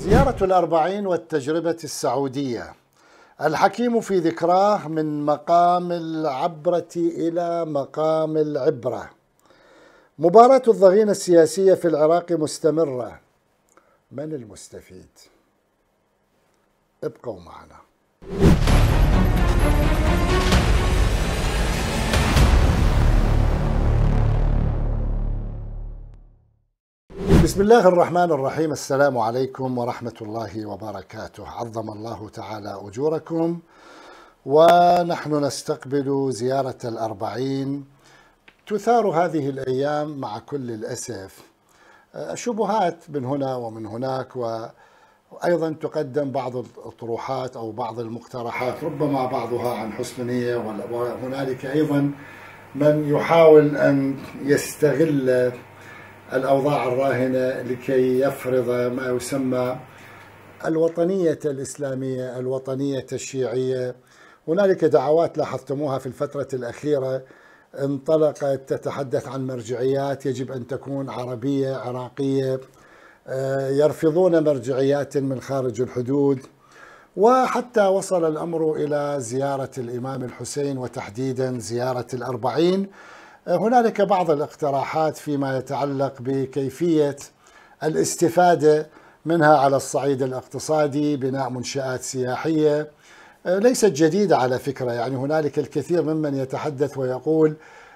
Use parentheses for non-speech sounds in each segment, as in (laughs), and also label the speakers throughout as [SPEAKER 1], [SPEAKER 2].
[SPEAKER 1] زيارة الأربعين والتجربة السعودية الحكيم في ذكراه من مقام العبرة إلى مقام العبرة مباراة الضغينة السياسية في العراق مستمرة من المستفيد؟ ابقوا معنا بسم الله الرحمن الرحيم السلام عليكم ورحمة الله وبركاته عظم الله تعالى أجوركم ونحن نستقبل زيارة الأربعين تثار هذه الأيام مع كل الأسف شبهات من هنا ومن هناك وأيضا تقدم بعض الطروحات أو بعض المقترحات ربما بعضها عن حسن نية وهنالك أيضا من يحاول أن يستغل الأوضاع الراهنة لكي يفرض ما يسمى الوطنية الإسلامية الوطنية الشيعية هنالك دعوات لاحظتموها في الفترة الأخيرة انطلقت تتحدث عن مرجعيات يجب أن تكون عربية عراقية آه، يرفضون مرجعيات من خارج الحدود وحتى وصل الأمر إلى زيارة الإمام الحسين وتحديدا زيارة الأربعين هنالك بعض الاقتراحات فيما يتعلق بكيفيه الاستفاده منها على الصعيد الاقتصادي بناء منشات سياحيه آه، ليست جديده على فكره يعني هنالك الكثير ممن يتحدث ويقول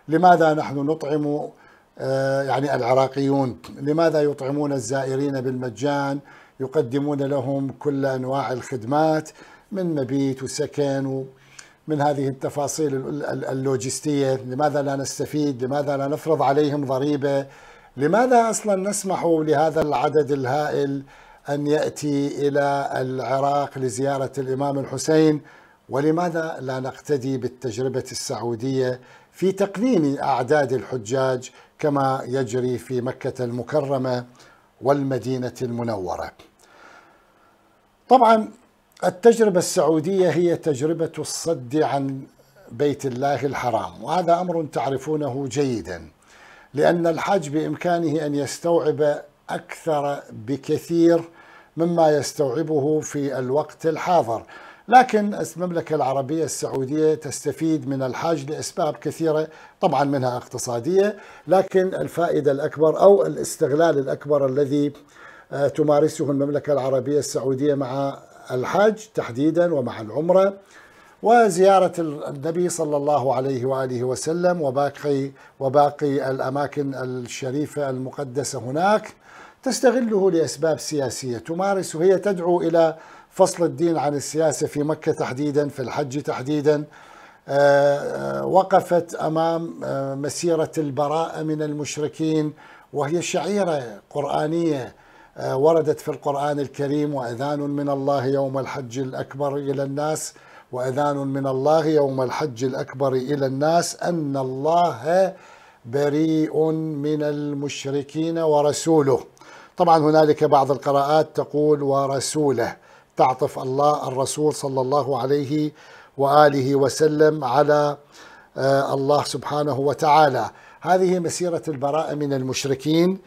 [SPEAKER 1] لماذا نحن نطعم آه، يعني العراقيون لماذا يطعمون الزائرين بالمجان يقدمون لهم كل انواع الخدمات من مبيت وسكن و من هذه التفاصيل اللوجستية لماذا لا نستفيد لماذا لا نفرض عليهم ضريبة لماذا أصلا نسمح لهذا العدد الهائل أن يأتي إلى العراق لزيارة الإمام الحسين ولماذا لا نقتدي بالتجربة السعودية في تقنين أعداد الحجاج كما يجري في مكة المكرمة والمدينة المنورة طبعا التجربة السعودية هي تجربة الصد عن بيت الله الحرام وهذا أمر تعرفونه جيدا لأن الحج بإمكانه أن يستوعب أكثر بكثير مما يستوعبه في الوقت الحاضر لكن المملكة العربية السعودية تستفيد من الحج لأسباب كثيرة طبعا منها اقتصادية لكن الفائدة الأكبر أو الاستغلال الأكبر الذي آه، تمارسه المملكة العربية السعودية مع الحج تحديدا ومع العمرة وزيارة النبي صلى الله عليه وآله وسلم وباقي, وباقي الأماكن الشريفة المقدسة هناك تستغله لأسباب سياسية تمارس هي تدعو إلى فصل الدين عن السياسة في مكة تحديدا في الحج تحديدا آه، آه، وقفت أمام آه، مسيرة البراءة من المشركين وهي شعيرة قرآنية آه، وردت في القرآن الكريم وأذان من الله يوم الحج الأكبر إلى الناس وأذان من الله يوم الحج الأكبر إلى الناس أن الله بريء من المشركين ورسوله طبعا هنالك بعض القراءات تقول ورسوله تعطف الله الرسول صلى الله عليه وآله وسلم على آه، الله سبحانه وتعالى هذه مسيرة البراءة من المشركين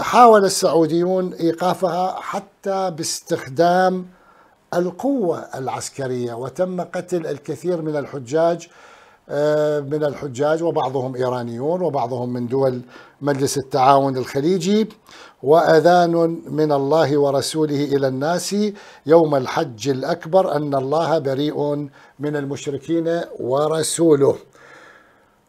[SPEAKER 1] حاول السعوديون ايقافها حتى باستخدام القوه العسكريه وتم قتل الكثير من الحجاج آه، من الحجاج وبعضهم ايرانيون وبعضهم من دول مجلس التعاون الخليجي واذان من الله ورسوله الى الناس يوم الحج الاكبر ان الله بريء من المشركين ورسوله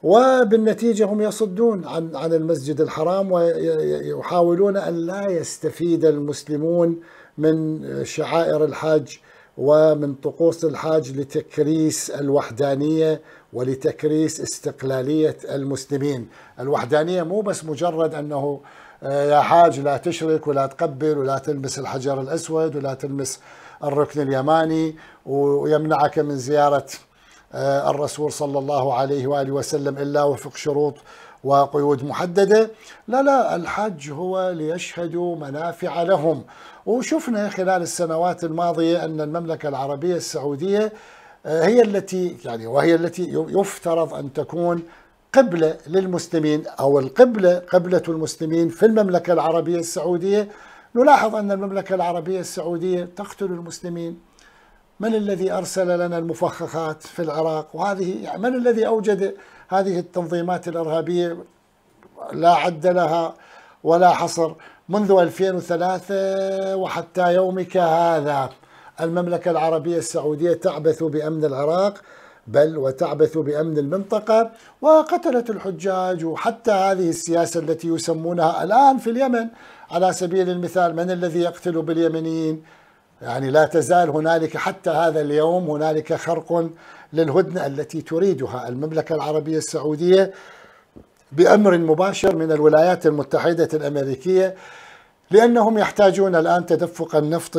[SPEAKER 1] وبالنتيجة هم يصدون عن عن المسجد الحرام ويحاولون أن لا يستفيد المسلمون من شعائر الحج ومن طقوس الحج لتكريس الوحدانيه ولتكريس استقلاليه المسلمين، الوحدانيه مو بس مجرد انه آه، يا حاج لا تشرك ولا تقبل ولا تلمس الحجر الاسود ولا تلمس الركن اليماني ويمنعك من زياره آه، الرسول صلى الله عليه وآله وسلم إلا وفق شروط وقيود محددة لا لا الحج هو ليشهدوا منافع لهم وشفنا خلال السنوات الماضية أن المملكة العربية السعودية آه، هي التي يعني وهي التي يفترض أن تكون قبلة للمسلمين أو القبلة قبلة المسلمين في المملكة العربية السعودية نلاحظ أن المملكة العربية السعودية تقتل المسلمين من الذي أرسل لنا المفخخات في العراق وهذه يعني من الذي أوجد هذه التنظيمات الإرهابية لا عد لها ولا حصر منذ 2003 وحتى يومك هذا المملكة العربية السعودية تعبث بأمن العراق بل وتعبث بأمن المنطقة وقتلت الحجاج وحتى هذه السياسة التي يسمونها الآن في اليمن على سبيل المثال من الذي يقتل باليمنيين يعني لا تزال هنالك حتى هذا اليوم هنالك خرق للهدنة التي تريدها المملكة العربية السعودية بأمر مباشر من الولايات المتحدة الأمريكية لأنهم يحتاجون الآن تدفق النفط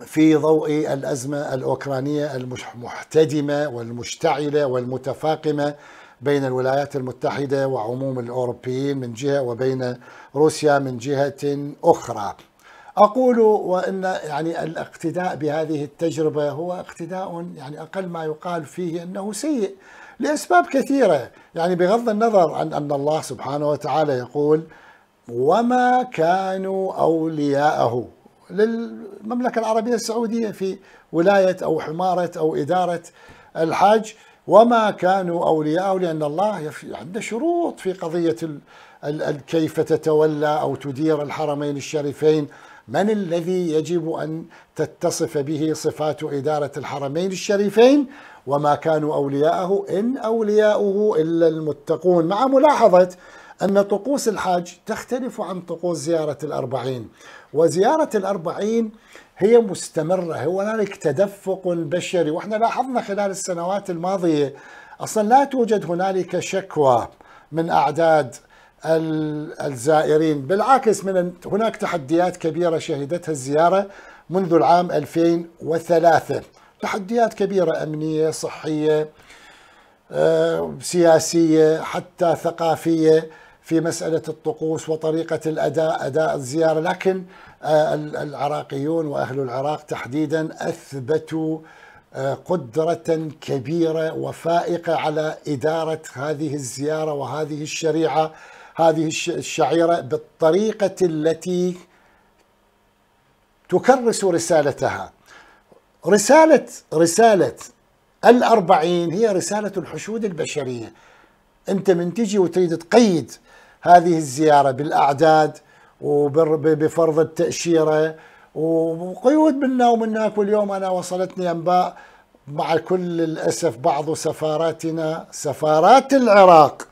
[SPEAKER 1] في ضوء الأزمة الأوكرانية المحتدمة والمشتعلة والمتفاقمة بين الولايات المتحدة وعموم الأوروبيين من جهة وبين روسيا من جهة أخرى أقول وأن يعني الاقتداء بهذه التجربة هو اقتداء يعني أقل ما يقال فيه أنه سيء لأسباب كثيرة يعني بغض النظر عن أن الله سبحانه وتعالى يقول وما كانوا أولياءه للمملكة العربية السعودية في ولاية أو حمارة أو إدارة الحج وما كانوا أولياءه لأن الله عنده شروط في قضية كيف تتولى أو تدير الحرمين الشريفين من الذي يجب أن تتصف به صفات إدارة الحرمين الشريفين وما كانوا أولياءه إن أولياؤه إلا المتقون مع ملاحظة أن طقوس الحاج تختلف عن طقوس زيارة الأربعين وزيارة الأربعين هي مستمرة هنالك تدفق بشري وإحنا لاحظنا خلال السنوات الماضية أصلا لا توجد هنالك شكوى من أعداد الزائرين بالعكس من هناك تحديات كبيرة شهدتها الزيارة منذ العام 2003 تحديات كبيرة أمنية صحية آه، سياسية حتى ثقافية في مسألة الطقوس وطريقة الأداء أداء الزيارة لكن آه، العراقيون وأهل العراق تحديدا أثبتوا آه، قدرة كبيرة وفائقة على إدارة هذه الزيارة وهذه الشريعة هذه الشعيرة بالطريقة التي تكرس رسالتها رسالة رسالة الأربعين هي رسالة الحشود البشرية أنت من تجي وتريد تقيد هذه الزيارة بالأعداد وبفرض التأشيرة وقيود منا ومناك واليوم أنا وصلتني أنباء مع كل الأسف بعض سفاراتنا سفارات العراق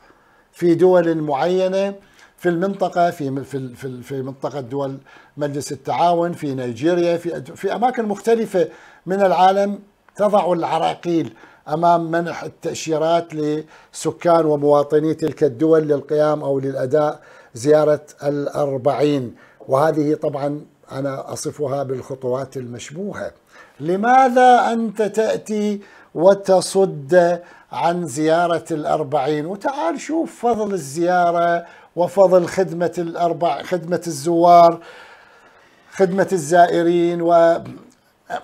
[SPEAKER 1] في دول معينه في المنطقه في في في, في منطقه دول مجلس التعاون في نيجيريا في في اماكن مختلفه من العالم تضع العراقيل امام منح التاشيرات لسكان ومواطني تلك الدول للقيام او للاداء زياره الأربعين وهذه طبعا انا اصفها بالخطوات المشبوهه لماذا انت تاتي وتصد عن زيارة الأربعين وتعال شوف فضل الزيارة وفضل خدمة الأربع خدمة الزوار خدمة الزائرين و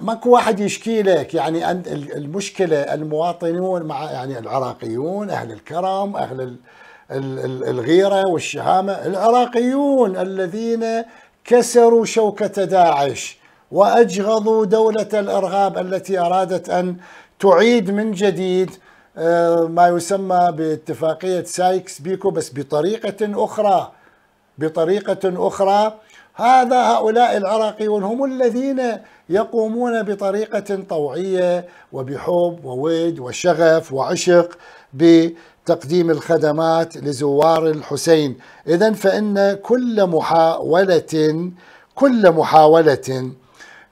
[SPEAKER 1] ماكو واحد يشكي لك يعني المشكلة المواطنون مع يعني العراقيون أهل الكرم أهل الغيرة والشهامة العراقيون الذين كسروا شوكة داعش وأجغضوا دولة الإرهاب التي أرادت أن تعيد من جديد آه، ما يسمى باتفاقية سايكس بيكو بس بطريقة أخرى بطريقة أخرى هذا هؤلاء العراقيون هم الذين يقومون بطريقة طوعية وبحب وود وشغف وعشق بتقديم الخدمات لزوار الحسين إذا فإن كل محاولة كل محاولة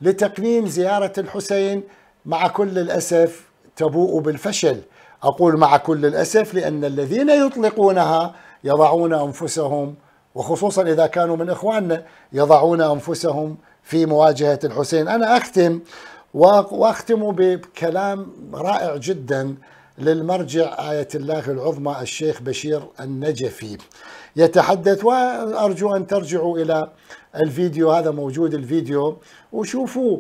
[SPEAKER 1] لتقنين زيارة الحسين مع كل الأسف تبوء بالفشل أقول مع كل الأسف لأن الذين يطلقونها يضعون أنفسهم وخصوصا إذا كانوا من إخواننا يضعون أنفسهم في مواجهة الحسين أنا أختم وأختم بكلام رائع جدا للمرجع آية الله العظمى الشيخ بشير النجفي يتحدث وأرجو أن ترجعوا إلى الفيديو هذا موجود الفيديو وشوفوا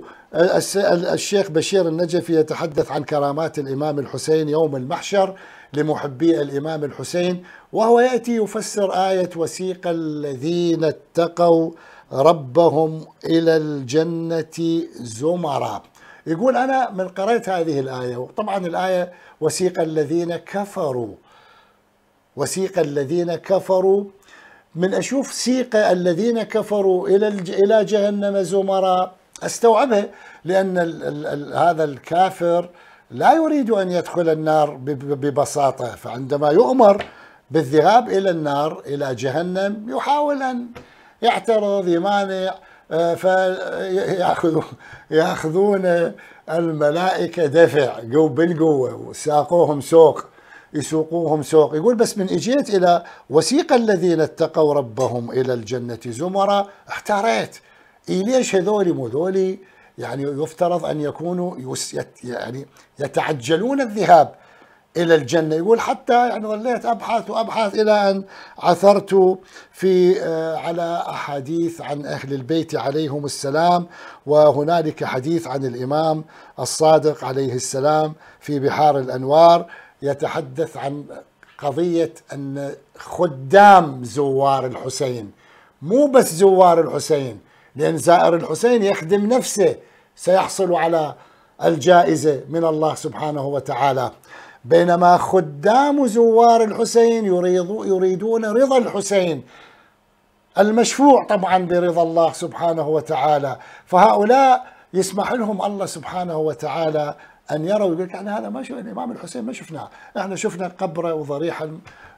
[SPEAKER 1] الشيخ بشير النجفي يتحدث عن كرامات الإمام الحسين يوم المحشر لمحبي الإمام الحسين وهو يأتي يفسر آية وسيق الذين اتقوا ربهم إلى الجنة زمرًا يقول أنا من قرأت هذه الآية وطبعا الآية وسيق الذين كفروا وسيق الذين كفروا من أشوف سيق الذين كفروا إلى إلى جهنم زمرا استوعبها لأن الـ الـ الـ هذا الكافر لا يريد أن يدخل النار ببساطة فعندما يؤمر بالذهاب إلى النار إلى جهنم يحاول أن يعترض يمانع آه، فيأخذون يأخذون الملائكة دفع بالقوة وساقوهم سوق يسوقوهم سوق يقول بس من اجيت الى وسيق الذين اتقوا ربهم الى الجنه زمرا احتريت إيه ليش هذولي مو ذولي يعني يفترض ان يكونوا يعني يتعجلون الذهاب الى الجنه يقول حتى يعني ظليت ابحث وابحث الى ان عثرت في آه، على احاديث عن اهل البيت عليهم السلام وهنالك حديث عن الامام الصادق عليه السلام في بحار الانوار يتحدث عن قضية أن خدام زوار الحسين مو بس زوار الحسين لأن زائر الحسين يخدم نفسه سيحصل على الجائزة من الله سبحانه وتعالى بينما خدام زوار الحسين يريدون رضا الحسين المشفوع طبعا برضا الله سبحانه وتعالى فهؤلاء يسمح لهم الله سبحانه وتعالى ان يروا يقول احنا هذا ما شفنا الامام الحسين ما شفناه، احنا شفنا قبره وضريحه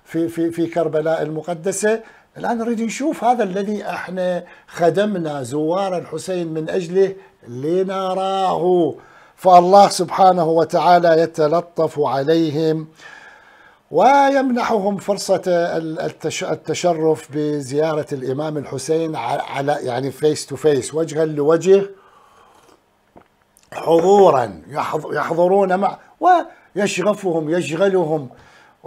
[SPEAKER 1] في في في كربلاء المقدسه، الان نريد نشوف هذا الذي احنا خدمنا زوار الحسين من اجله لنراه، فالله سبحانه وتعالى يتلطف عليهم ويمنحهم فرصة التشرف بزيارة الإمام الحسين على يعني فيس تو فيس وجها لوجه حضورا يحضرون مع ويشغفهم يشغلهم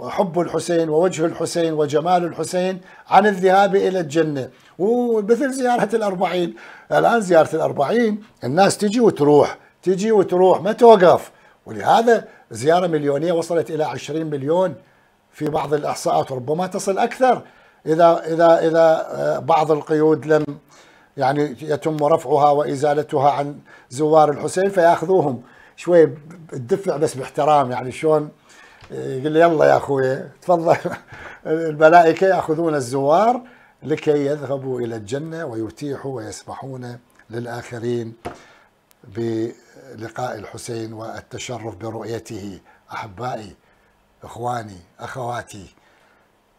[SPEAKER 1] حب الحسين ووجه الحسين وجمال الحسين عن الذهاب إلى الجنة ومثل زيارة الأربعين الآن زيارة الأربعين الناس تجي وتروح تجي وتروح ما توقف ولهذا زيارة مليونية وصلت إلى 20 مليون في بعض الإحصاءات ربما تصل أكثر إذا إذا إذا آه، بعض القيود لم يعني يتم رفعها وازالتها عن زوار الحسين فياخذوهم شوي الدفع بس باحترام يعني شلون يقول لي يلا يا اخوي تفضل (laughs) الملائكه ياخذون الزوار لكي يذهبوا الى الجنه ويتيحوا ويسمحون للاخرين بلقاء الحسين والتشرف برؤيته احبائي اخواني اخواتي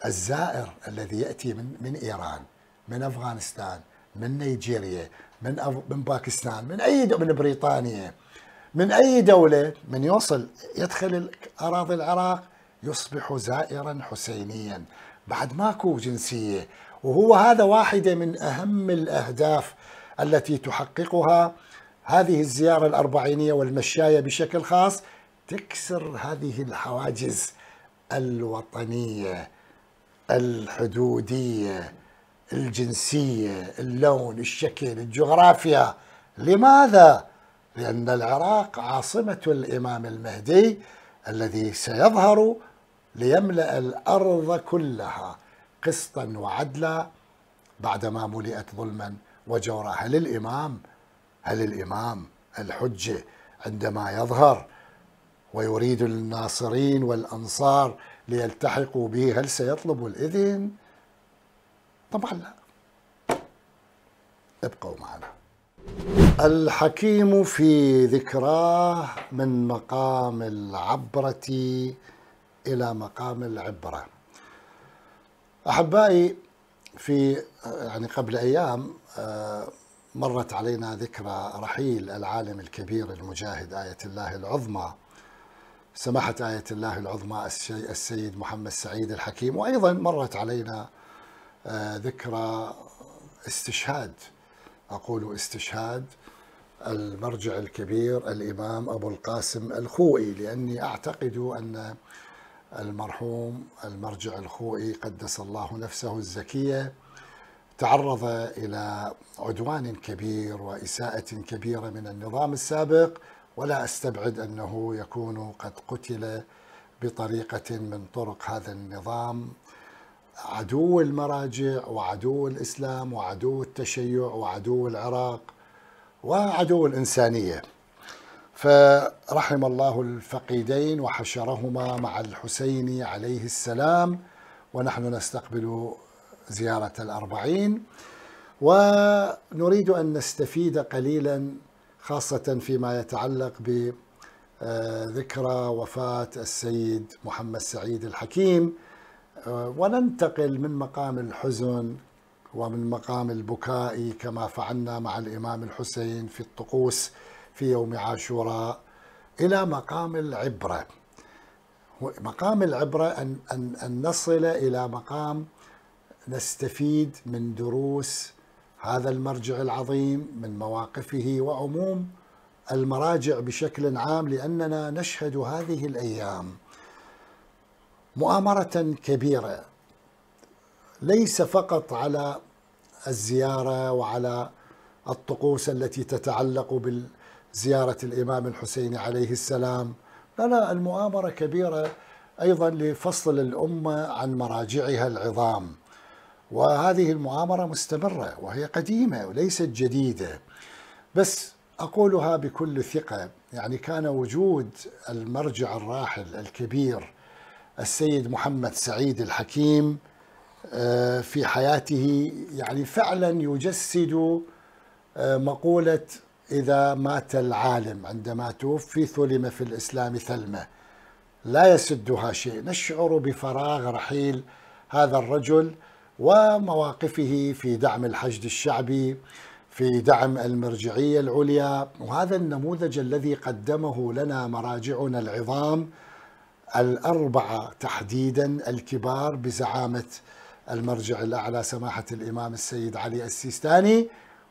[SPEAKER 1] الزائر الذي ياتي من من ايران من افغانستان من نيجيريا من أف... من باكستان من اي دولة من بريطانيا من اي دوله من يوصل يدخل اراضي العراق يصبح زائرا حسينيا بعد ماكو جنسيه وهو هذا واحده من اهم الاهداف التي تحققها هذه الزياره الاربعينيه والمشايه بشكل خاص تكسر هذه الحواجز الوطنيه الحدوديه الجنسية اللون الشكل الجغرافيا لماذا؟ لأن العراق عاصمة الإمام المهدي الذي سيظهر ليملأ الأرض كلها قسطا وعدلا بعدما ملئت ظلما وجورا هل الإمام هل الإمام الحجة عندما يظهر ويريد الناصرين والأنصار ليلتحقوا به هل سيطلب الإذن؟ طبعا لا ابقوا معنا الحكيم في ذكراه من مقام العبرة إلى مقام العبرة أحبائي في يعني قبل أيام آه، مرت علينا ذكرى رحيل العالم الكبير المجاهد آية الله العظمى سماحة آية الله العظمى السيد محمد سعيد الحكيم وأيضا مرت علينا آه، ذكرى استشهاد أقول استشهاد المرجع الكبير الإمام أبو القاسم الخوئي لأني أعتقد أن المرحوم المرجع الخوئي قدس الله نفسه الزكية تعرض إلى عدوان كبير وإساءة كبيرة من النظام السابق ولا أستبعد أنه يكون قد قتل بطريقة من طرق هذا النظام عدو المراجع وعدو الإسلام وعدو التشيع وعدو العراق وعدو الإنسانية فرحم الله الفقيدين وحشرهما مع الحسين عليه السلام ونحن نستقبل زيارة الأربعين ونريد أن نستفيد قليلا خاصة فيما يتعلق بذكرى وفاة السيد محمد سعيد الحكيم آه، وننتقل من مقام الحزن ومن مقام البكاء كما فعلنا مع الإمام الحسين في الطقوس في يوم عاشوراء إلى مقام العبرة مقام العبرة أن, أن, أن نصل إلى مقام نستفيد من دروس هذا المرجع العظيم من مواقفه وعموم المراجع بشكل عام لأننا نشهد هذه الأيام مؤامرة كبيرة ليس فقط على الزيارة وعلى الطقوس التي تتعلق بزيارة الإمام الحسين عليه السلام لا لا المؤامرة كبيرة أيضا لفصل الأمة عن مراجعها العظام وهذه المؤامرة مستمرة وهي قديمة وليست جديدة بس أقولها بكل ثقة يعني كان وجود المرجع الراحل الكبير السيد محمد سعيد الحكيم آه، في حياته يعني فعلا يجسد آه، مقولة إذا مات العالم عندما توفي ثلم في الإسلام ثلمة لا يسدها شيء نشعر بفراغ رحيل هذا الرجل ومواقفه في دعم الحشد الشعبي في دعم المرجعية العليا وهذا النموذج الذي قدمه لنا مراجعنا العظام الأربعة تحديدا الكبار بزعامة المرجع الأعلى سماحة الإمام السيد علي السيستاني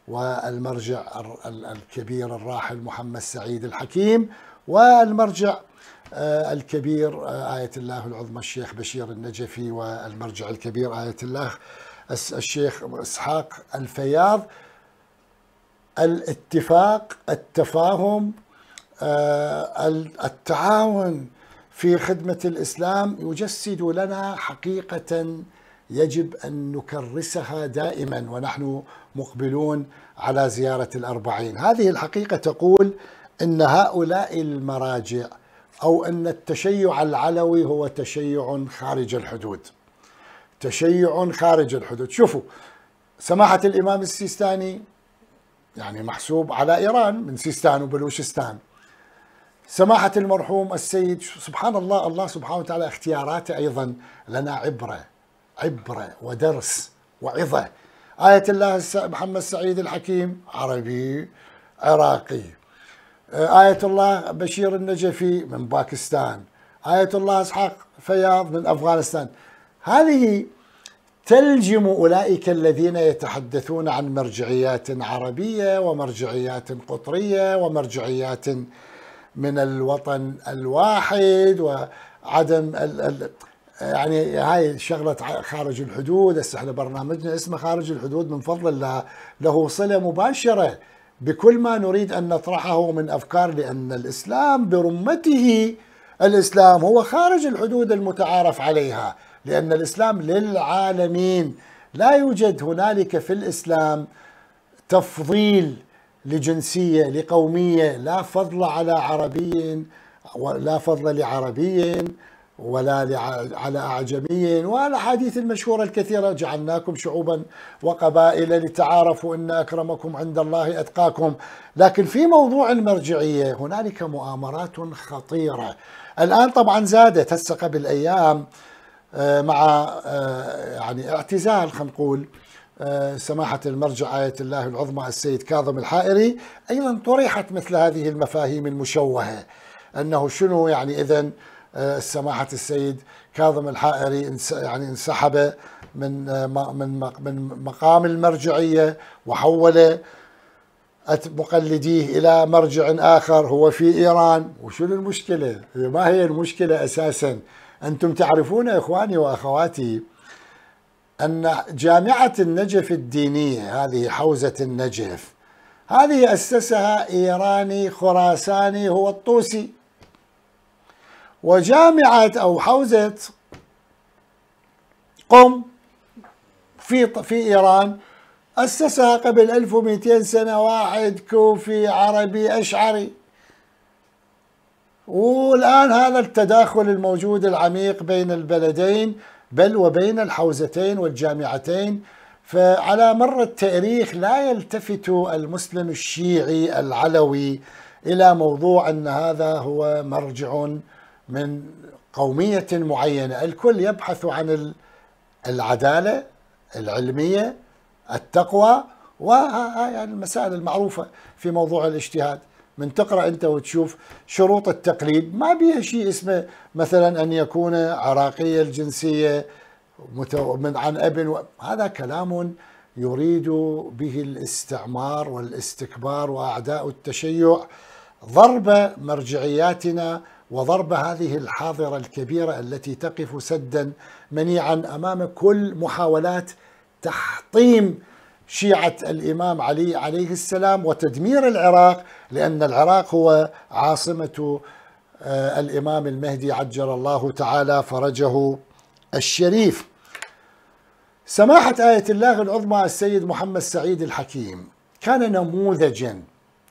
[SPEAKER 1] والمرجع الكبير الراحل محمد سعيد الحكيم والمرجع آه، الكبير آه، آية الله العظمى الشيخ بشير النجفي والمرجع الكبير آية الله الشيخ إسحاق الفياض الاتفاق التفاهم آه، التعاون في خدمة الإسلام يجسد لنا حقيقة يجب أن نكرسها دائما ونحن مقبلون على زيارة الأربعين هذه الحقيقة تقول أن هؤلاء المراجع أو أن التشيع العلوي هو تشيع خارج الحدود تشيع خارج الحدود شوفوا سماحة الإمام السيستاني يعني محسوب على إيران من سيستان وبلوشستان سماحة المرحوم السيد سبحان الله الله سبحانه وتعالى اختياراته أيضا لنا عبرة عبرة ودرس وعظة آية الله محمد سعيد الحكيم عربي عراقي آه، آية الله بشير النجفي من باكستان آية الله إسحاق فياض من أفغانستان هذه تلجم أولئك الذين يتحدثون عن مرجعيات عربية ومرجعيات قطرية ومرجعيات من الوطن الواحد وعدم ال ال يعني هاي شغلة خارج الحدود هسه احنا برنامجنا اسمه خارج الحدود من فضل الله له صلة مباشرة بكل ما نريد أن نطرحه من أفكار لأن الإسلام برمته الإسلام هو خارج الحدود المتعارف عليها لأن الإسلام للعالمين لا يوجد هنالك في الإسلام تفضيل لجنسية لقومية لا فضل على عربي ولا فضل لعربي ولا على أعجمي والأحاديث المشهورة الكثيرة جعلناكم شعوبا وقبائل لتعارفوا إن أكرمكم عند الله أتقاكم لكن في موضوع المرجعية هنالك مؤامرات خطيرة الآن طبعا زادت هسه قبل أيام آه، مع آه، يعني اعتزال خلينا نقول آه، سماحة المرجع آية الله العظمى السيد كاظم الحائري أيضا طرحت مثل هذه المفاهيم المشوهة أنه شنو يعني إذا آه، سماحة السيد كاظم الحائري يعني انسحب من آه، من من مقام المرجعية وحول مقلديه إلى مرجع آخر هو في إيران وشنو المشكلة ما هي المشكلة أساسا أنتم تعرفون إخواني وأخواتي أن جامعة النجف الدينية هذه حوزة النجف هذه أسسها إيراني خراساني هو الطوسي وجامعة أو حوزة قم في في إيران أسسها قبل 1200 سنة واحد كوفي عربي أشعري والآن هذا التداخل الموجود العميق بين البلدين بل وبين الحوزتين والجامعتين فعلى مر التاريخ لا يلتفت المسلم الشيعي العلوي الى موضوع ان هذا هو مرجع من قوميه معينه، الكل يبحث عن العداله العلميه التقوى وهذه يعني المسائل المعروفه في موضوع الاجتهاد. من تقرا انت وتشوف شروط التقليد ما بيها شيء اسمه مثلا ان يكون عراقي الجنسيه من عن اب و... هذا كلام يريد به الاستعمار والاستكبار واعداء التشيع ضرب مرجعياتنا وضرب هذه الحاضره الكبيره التي تقف سدا منيعا امام كل محاولات تحطيم شيعة الإمام علي عليه السلام وتدمير العراق لأن العراق هو عاصمة آه، الإمام المهدي عجل الله تعالى فرجه الشريف سماحة آية الله العظمى السيد محمد سعيد الحكيم كان نموذجا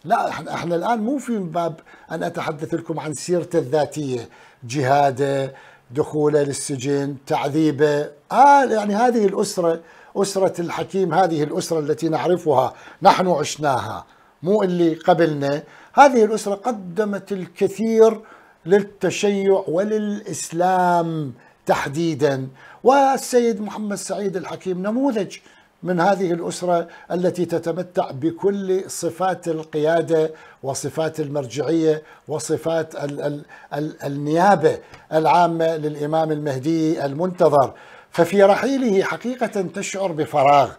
[SPEAKER 1] لا احنا الآن مو في باب أن أتحدث لكم عن سيرته الذاتية جهاده دخوله للسجن تعذيبه آه يعني هذه الأسرة أسرة الحكيم هذه الأسرة التي نعرفها نحن عشناها مو اللي قبلنا هذه الأسرة قدمت الكثير للتشيع وللإسلام تحديدا والسيد محمد سعيد الحكيم نموذج من هذه الأسرة التي تتمتع بكل صفات القيادة وصفات المرجعية وصفات ال ال ال النيابة العامة للإمام المهدي المنتظر ففي رحيله حقيقة تشعر بفراغ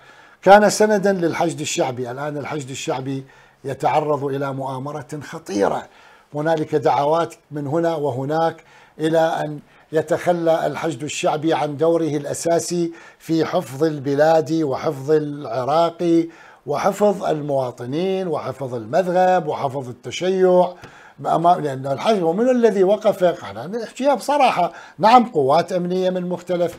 [SPEAKER 1] كان سندا للحشد الشعبي الآن الحشد الشعبي يتعرض إلى مؤامرة خطيرة هنالك دعوات من هنا وهناك إلى أن يتخلى الحشد الشعبي عن دوره الأساسي في حفظ البلاد وحفظ العراق وحفظ المواطنين وحفظ المذهب وحفظ التشيع امام لان الحشد من الذي وقف احنا نحكيها بصراحه نعم قوات امنيه من مختلف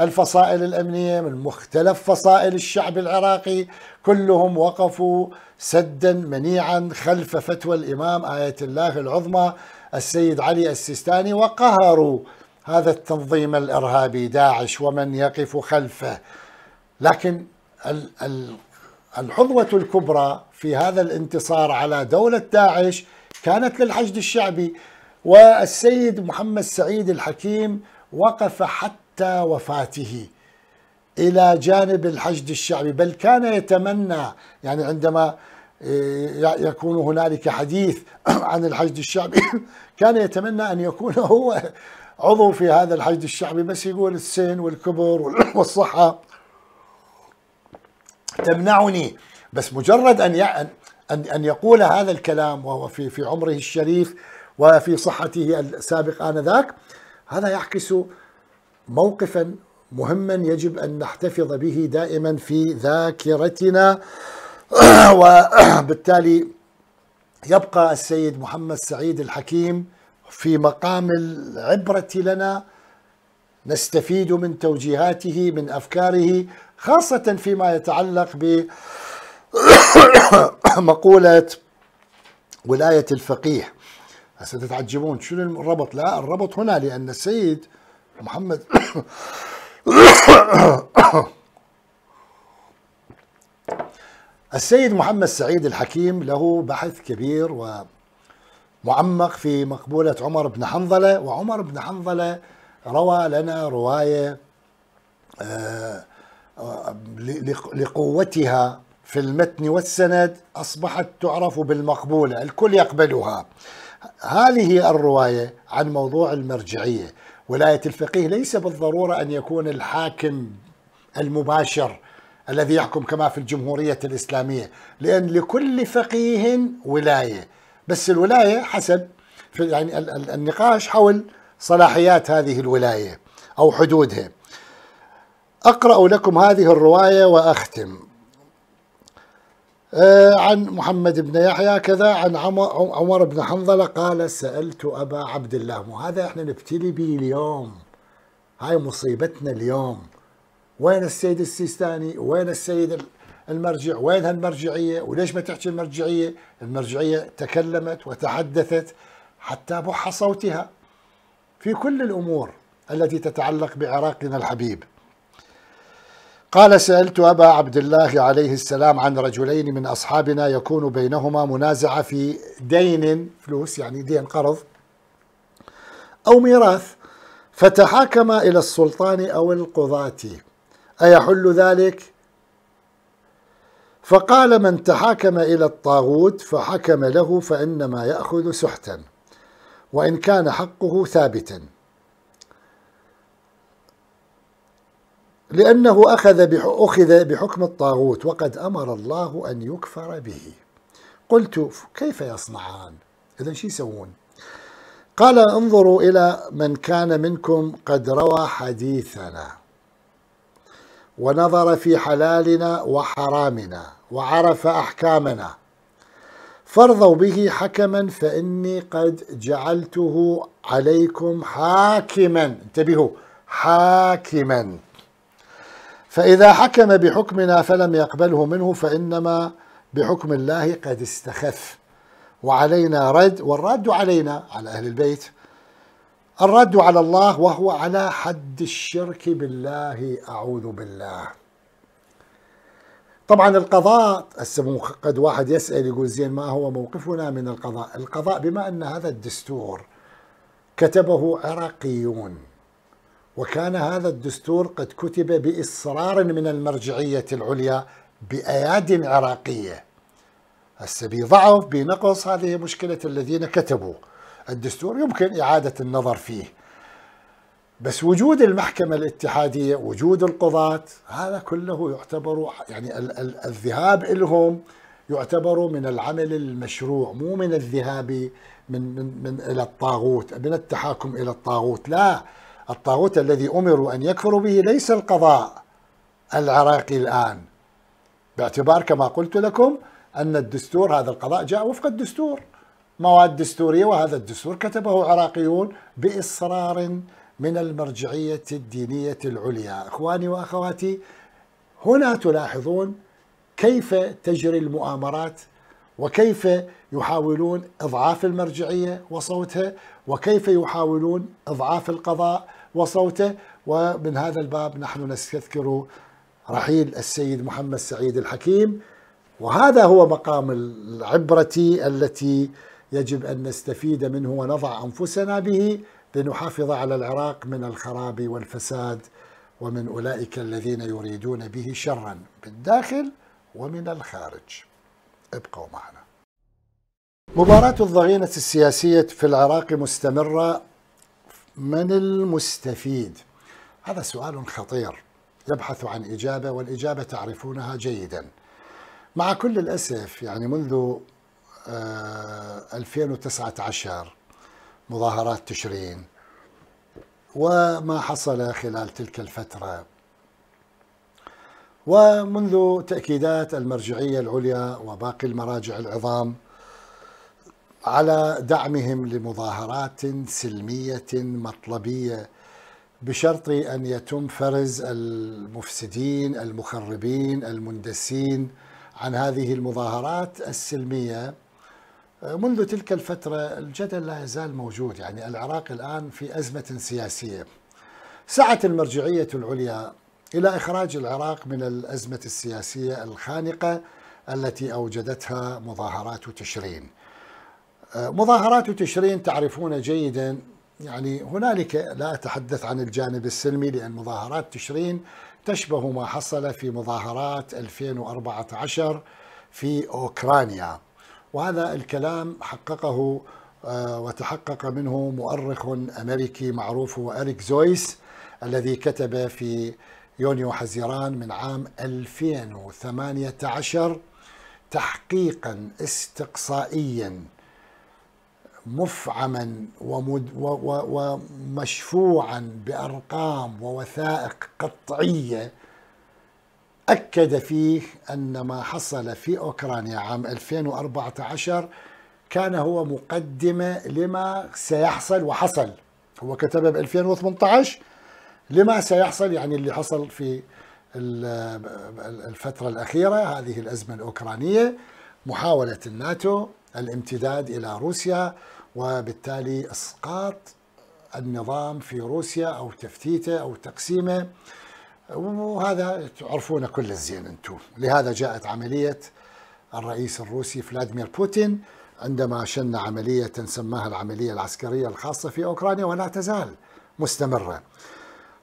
[SPEAKER 1] الفصائل الأمنية من مختلف فصائل الشعب العراقي كلهم وقفوا سدا منيعا خلف فتوى الإمام آية الله العظمى السيد علي السيستاني وقهروا هذا التنظيم الإرهابي داعش ومن يقف خلفه لكن الحظوة الكبرى في هذا الانتصار على دولة داعش كانت للحشد الشعبي والسيد محمد سعيد الحكيم وقف حتى حتى وفاته إلى جانب الحشد الشعبي بل كان يتمنى يعني عندما آه، يكون هنالك حديث (coughs) عن الحشد الشعبي (coughs) كان يتمنى أن يكون هو عضو في هذا الحشد الشعبي بس يقول السن والكبر (coughs) والصحة تمنعني بس مجرد أن أن أن يقول هذا الكلام وهو في في عمره الشريف وفي صحته السابق آنذاك هذا يعكس موقفا مهما يجب أن نحتفظ به دائما في ذاكرتنا (clears throat) وبالتالي يبقى السيد محمد سعيد الحكيم في مقام العبرة لنا نستفيد من توجيهاته من أفكاره خاصة فيما يتعلق بمقولة (clears throat) ولاية الفقيه ستتعجبون شنو الربط لا الربط هنا لأن السيد محمد (coughs) السيد محمد سعيد الحكيم له بحث كبير ومعمق في مقبولة عمر بن حنظلة وعمر بن حنظلة روى لنا رواية آه، لقوتها في المتن والسند أصبحت تعرف بالمقبولة الكل يقبلها هذه الرواية عن موضوع المرجعية ولاية الفقيه ليس بالضرورة أن يكون الحاكم المباشر الذي يحكم كما في الجمهورية الإسلامية لأن لكل فقيه ولاية بس الولاية حسب في يعني النقاش حول صلاحيات هذه الولاية أو حدودها أقرأ لكم هذه الرواية وأختم آه، عن محمد بن يحيى كذا عن عمر بن حنظلة قال سألت أبا عبد الله وهذا احنا نبتلي به اليوم هاي مصيبتنا اليوم وين السيد السيستاني وين السيد المرجع وين هالمرجعية وليش ما تحكي المرجعية المرجعية تكلمت وتحدثت حتى بح صوتها في كل الأمور التي تتعلق بعراقنا الحبيب قال سألت أبا عبد الله عليه السلام عن رجلين من أصحابنا يكون بينهما منازعة في دين فلوس يعني دين قرض أو ميراث فتحاكما إلى السلطان أو القضاة أيحل ذلك؟ فقال من تحاكم إلى الطاغوت فحكم له فإنما يأخذ سحتا وإن كان حقه ثابتا لأنه أخذ أخذ بحكم الطاغوت وقد أمر الله أن يكفر به قلت كيف يصنعان إذا شو يسوون قال انظروا إلى من كان منكم قد روى حديثنا ونظر في حلالنا وحرامنا وعرف أحكامنا فارضوا به حكما فإني قد جعلته عليكم حاكما انتبهوا حاكما فإذا حكم بحكمنا فلم يقبله منه فإنما بحكم الله قد استخف وعلينا رد والرد علينا على أهل البيت الرد على الله وهو على حد الشرك بالله أعوذ بالله طبعا القضاء هسه قد واحد يسأل يقول زين ما هو موقفنا من القضاء القضاء بما أن هذا الدستور كتبه عراقيون وكان هذا الدستور قد كتب بإصرار من المرجعية العليا بأياد عراقية هسه بضعف بنقص هذه مشكلة الذين كتبوا الدستور يمكن إعادة النظر فيه بس وجود المحكمة الاتحادية وجود القضاة هذا كله يعتبر يعني ال ال الذهاب إلهم يعتبر من العمل المشروع مو من الذهاب من من من إلى الطاغوت من التحاكم إلى الطاغوت لا الطاغوت الذي أمروا أن يكفروا به ليس القضاء العراقي الآن باعتبار كما قلت لكم أن الدستور هذا القضاء جاء وفق الدستور مواد دستورية وهذا الدستور كتبه عراقيون بإصرار من المرجعية الدينية العليا إخواني وأخواتي هنا تلاحظون كيف تجري المؤامرات وكيف يحاولون إضعاف المرجعية وصوتها وكيف يحاولون إضعاف القضاء وصوته ومن هذا الباب نحن نستذكر رحيل السيد محمد سعيد الحكيم وهذا هو مقام العبرة التي يجب أن نستفيد منه ونضع أنفسنا به لنحافظ على العراق من الخراب والفساد ومن أولئك الذين يريدون به شرا بالداخل ومن الخارج ابقوا معنا مباراة الضغينة السياسية في العراق مستمرة من المستفيد هذا سؤال خطير يبحث عن إجابة والإجابة تعرفونها جيدا مع كل الأسف يعني منذ 2019 آه، مظاهرات تشرين وما حصل خلال تلك الفترة ومنذ تأكيدات المرجعية العليا وباقي المراجع العظام على دعمهم لمظاهرات سلميه مطلبيه بشرط ان يتم فرز المفسدين المخربين المندسين عن هذه المظاهرات السلميه منذ تلك الفتره الجدل لا يزال موجود يعني العراق الان في ازمه سياسيه سعت المرجعيه العليا الى اخراج العراق من الازمه السياسيه الخانقه التي اوجدتها مظاهرات تشرين مظاهرات وتشرين تعرفون جيدا يعني هنالك لا أتحدث عن الجانب السلمي لأن مظاهرات تشرين تشبه ما حصل في مظاهرات 2014 في أوكرانيا وهذا الكلام حققه آه، وتحقق منه مؤرخ أمريكي معروف هو أريك زويس الذي كتب في يونيو حزيران من عام 2018 تحقيقا استقصائيا مفعما ومشفوعا بارقام ووثائق قطعيه اكد فيه ان ما حصل في اوكرانيا عام 2014 كان هو مقدمه لما سيحصل وحصل هو كتبه ب 2018 لما سيحصل يعني اللي حصل في الفترة الأخيرة هذه الأزمة الأوكرانية محاولة الناتو الامتداد الى روسيا وبالتالي اسقاط النظام في روسيا او تفتيته او تقسيمه وهذا تعرفون كل الزين انتم لهذا جاءت عمليه الرئيس الروسي فلاديمير بوتين عندما شن عملية سماها العملية العسكرية الخاصة في أوكرانيا ولا تزال مستمرة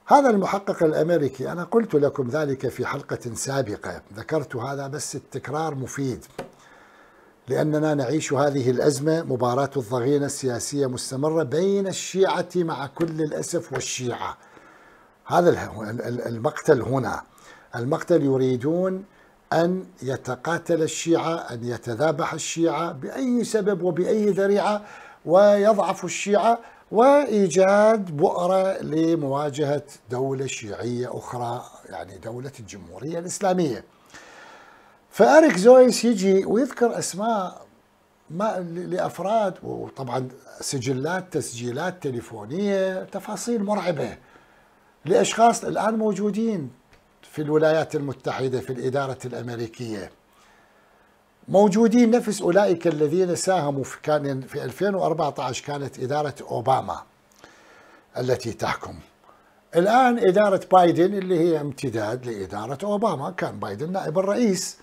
[SPEAKER 1] هذا المحقق الأمريكي أنا قلت لكم ذلك في حلقة سابقة ذكرت هذا بس التكرار مفيد لأننا نعيش هذه الأزمة مباراة الضغينة السياسية مستمرة بين الشيعة مع كل الأسف والشيعة هذا المقتل هنا المقتل يريدون أن يتقاتل الشيعة أن يتذابح الشيعة بأي سبب وبأي ذريعة ويضعف الشيعة وإيجاد بؤرة لمواجهة دولة شيعية أخرى يعني دولة الجمهورية الإسلامية فاريك زويس يجي ويذكر اسماء ما لافراد وطبعا سجلات تسجيلات تليفونيه تفاصيل مرعبه لاشخاص الان موجودين في الولايات المتحده في الاداره الامريكيه موجودين نفس اولئك الذين ساهموا في كان في 2014 كانت اداره اوباما التي تحكم الان اداره بايدن اللي هي امتداد لاداره اوباما كان بايدن نائب الرئيس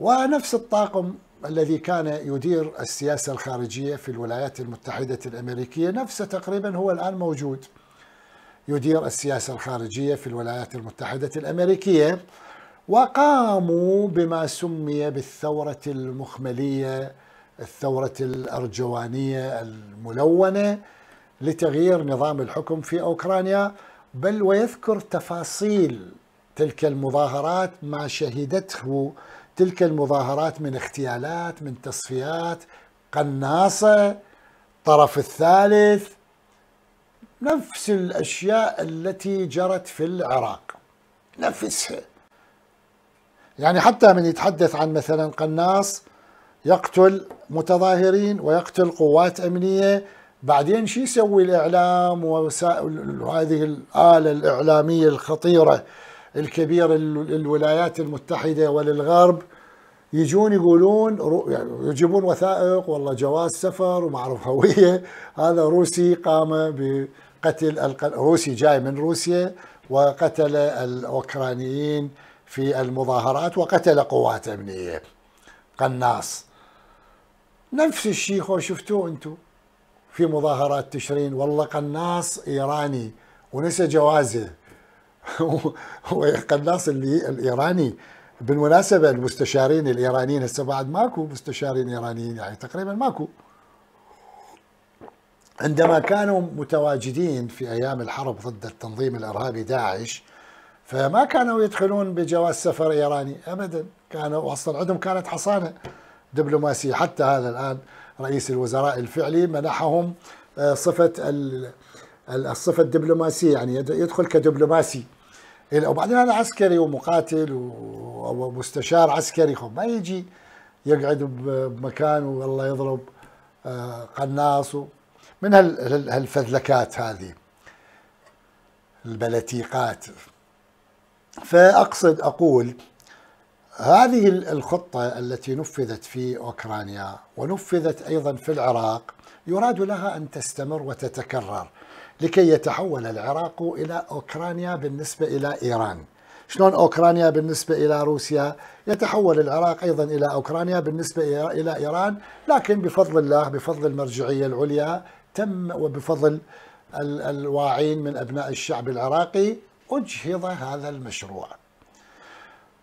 [SPEAKER 1] ونفس الطاقم الذي كان يدير السياسة الخارجية في الولايات المتحدة الأمريكية نفسه تقريبا هو الآن موجود يدير السياسة الخارجية في الولايات المتحدة الأمريكية وقاموا بما سمي بالثورة المخملية الثورة الأرجوانية الملونة لتغيير نظام الحكم في أوكرانيا بل ويذكر تفاصيل تلك المظاهرات ما شهدته تلك المظاهرات من اغتيالات من تصفيات قناصة طرف الثالث نفس الأشياء التي جرت في العراق نفسها يعني حتى من يتحدث عن مثلا قناص يقتل متظاهرين ويقتل قوات أمنية بعدين شو يسوي الإعلام ووسائل هذه الآلة الإعلامية الخطيرة الكبير للولايات المتحدة وللغرب يجون يقولون يعني يجيبون وثائق والله جواز سفر وما اعرف هويه (laughs) هذا روسي قام بقتل روسي جاي من روسيا وقتل الاوكرانيين في المظاهرات وقتل قوات امنيه قناص نفس الشيء خو شفتوه انتم في مظاهرات تشرين والله قناص ايراني ونسى جوازه قناص اللي الايراني بالمناسبه المستشارين الايرانيين هسه بعد ماكو مستشارين ايرانيين يعني تقريبا ماكو عندما كانوا متواجدين في ايام الحرب ضد التنظيم الارهابي داعش فما كانوا يدخلون بجواز سفر ايراني ابدا كانوا اصلا عندهم كانت حصانه دبلوماسيه حتى هذا الان رئيس الوزراء الفعلي منحهم آه، صفه الصفه الدبلوماسيه يعني يدخل كدبلوماسي وبعدين هذا عسكري ومقاتل ومستشار عسكري ما يجي يقعد بمكان والله يضرب آه، قناص من هالفذلكات هذه البلتيقات فاقصد اقول هذه الخطه التي نفذت في اوكرانيا ونفذت ايضا في العراق يراد لها ان تستمر وتتكرر لكي يتحول العراق إلى أوكرانيا بالنسبة إلى إيران شلون أوكرانيا بالنسبة إلى روسيا يتحول العراق أيضا إلى أوكرانيا بالنسبة إلى إيران لكن بفضل الله بفضل المرجعية العليا تم وبفضل الواعين من أبناء الشعب العراقي أجهض هذا المشروع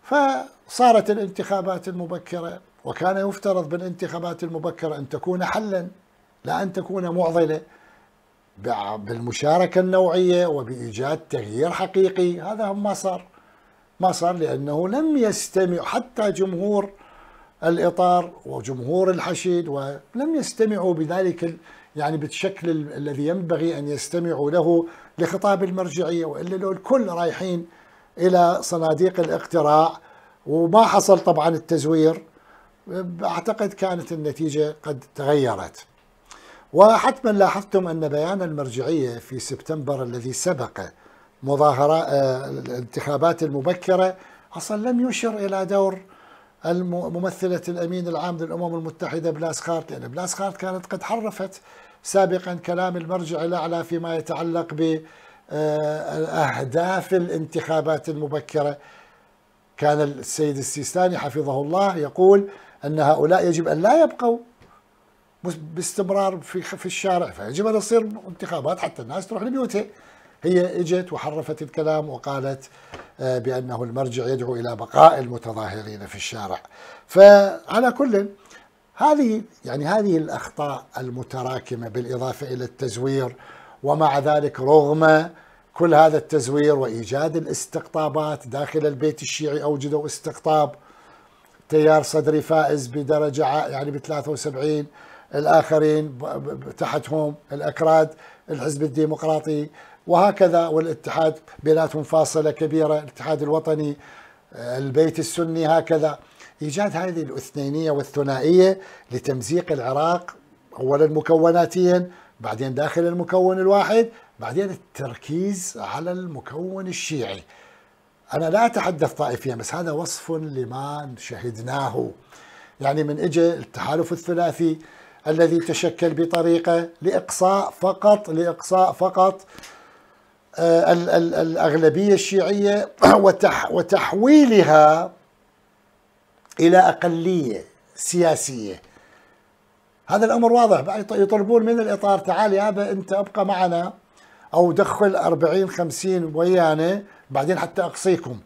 [SPEAKER 1] فصارت الانتخابات المبكرة وكان يفترض بالانتخابات المبكرة أن تكون حلا لا أن تكون معضلة بالمشاركة النوعية وبإيجاد تغيير حقيقي هذا ما صار ما صار لأنه لم يستمع حتى جمهور الإطار وجمهور الحشيد ولم يستمعوا بذلك يعني بالشكل الذي ينبغي أن يستمعوا له لخطاب المرجعية وإلا لو الكل رايحين إلى صناديق الاقتراع وما حصل طبعا التزوير أعتقد كانت النتيجة قد تغيرت وحتما لاحظتم أن بيان المرجعية في سبتمبر الذي سبق مظاهرة آه، الانتخابات المبكرة أصلا لم يشر إلى دور ممثلة الأمين العام للأمم المتحدة بلاس خارت لأن بلاس خارت كانت قد حرفت سابقا كلام المرجع الأعلى فيما يتعلق بأهداف آه، الانتخابات المبكرة كان السيد السيستاني حفظه الله يقول أن هؤلاء يجب أن لا يبقوا باستمرار في في الشارع فيجب ان تصير انتخابات حتى الناس تروح لبيوتها هي اجت وحرفت الكلام وقالت آه، بانه المرجع يدعو الى بقاء المتظاهرين في الشارع فعلى كل هذه يعني هذه الاخطاء المتراكمه بالاضافه الى التزوير ومع ذلك رغم كل هذا التزوير وايجاد الاستقطابات داخل البيت الشيعي اوجدوا استقطاب تيار صدري فائز بدرجه يعني ب 73 الآخرين تحتهم الأكراد الحزب الديمقراطي وهكذا والاتحاد بيناتهم فاصلة كبيرة الاتحاد الوطني البيت السني هكذا إيجاد هذه الاثنينية والثنائية لتمزيق العراق أولا مكوناتيا بعدين داخل المكون الواحد بعدين التركيز على المكون الشيعي أنا لا أتحدث طائفيا بس هذا وصف لما شهدناه يعني من إجا التحالف الثلاثي الذي تشكل بطريقة لإقصاء فقط لإقصاء فقط آه، الأغلبية الشيعية (clears throat) وتحويلها إلى أقلية سياسية هذا الأمر واضح طيب، يطلبون من الإطار تعال أبا أنت أبقى معنا أو دخل 40 50 ويانا بعدين حتى أقصيكم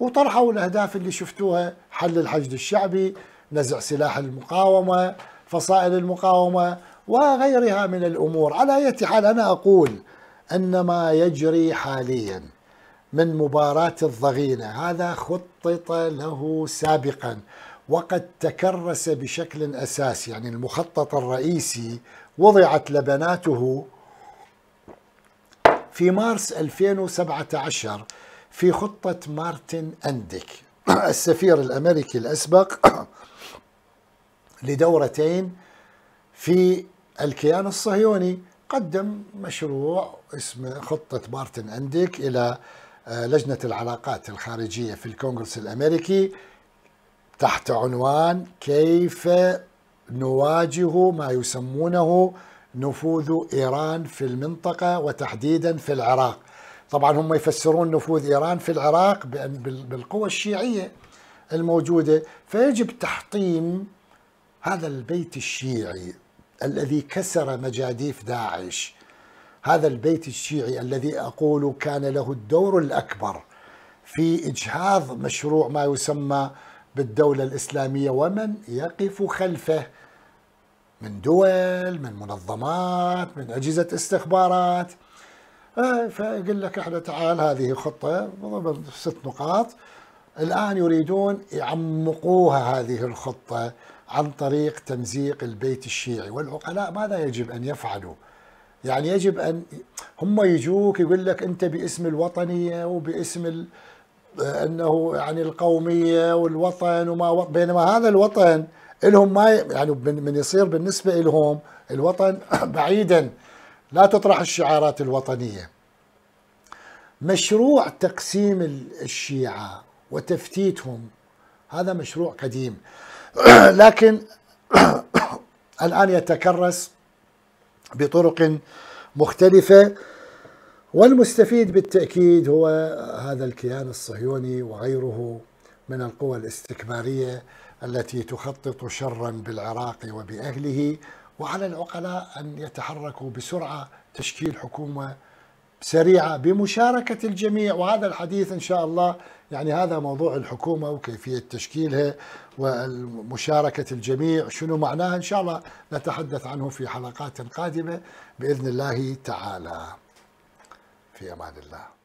[SPEAKER 1] وطرحوا الأهداف اللي شفتوها حل الحشد الشعبي نزع سلاح المقاومة فصائل المقاومة وغيرها من الأمور على أي حال أنا أقول أن ما يجري حاليا من مباراة الضغينة هذا خطط له سابقا وقد تكرس بشكل أساسي يعني المخطط الرئيسي وضعت لبناته في مارس 2017 في خطة مارتن أندك (clears throat) السفير الأمريكي الأسبق (clears throat) لدورتين في الكيان الصهيوني قدم مشروع اسمه خطة بارتن أنديك إلى آه، لجنة العلاقات الخارجية في الكونغرس الأمريكي تحت عنوان كيف نواجه ما يسمونه نفوذ إيران في المنطقة وتحديدا في العراق طبعا هم يفسرون نفوذ إيران في العراق بالقوى الشيعية الموجودة فيجب تحطيم هذا البيت الشيعي الذي كسر مجاديف داعش هذا البيت الشيعي الذي أقول كان له الدور الأكبر في إجهاض مشروع ما يسمى بالدولة الإسلامية ومن يقف خلفه من دول من منظمات من أجهزة استخبارات آه، فيقول لك احنا تعال هذه خطة ست نقاط الآن يريدون يعمقوها هذه الخطة عن طريق تمزيق البيت الشيعي والعقلاء ماذا يجب أن يفعلوا يعني يجب أن هم يجوك يقول لك أنت باسم الوطنية وباسم ال... أنه يعني القومية والوطن وما و... بينما هذا الوطن لهم ما يعني من يصير بالنسبة لهم الوطن (coughs) بعيدا لا تطرح الشعارات الوطنية مشروع تقسيم الشيعة وتفتيتهم هذا مشروع قديم (clears throat) لكن (clears throat) الآن يتكرس بطرق مختلفة والمستفيد بالتأكيد هو هذا الكيان الصهيوني وغيره من القوى الاستكبارية التي تخطط شرا بالعراق وبأهله وعلى العقلاء أن يتحركوا بسرعة تشكيل حكومة سريعة بمشاركة الجميع وهذا الحديث إن شاء الله يعني هذا موضوع الحكومة وكيفية تشكيلها ومشاركة الجميع شنو معناها إن شاء الله نتحدث عنه في حلقات قادمة بإذن الله تعالى في أمان الله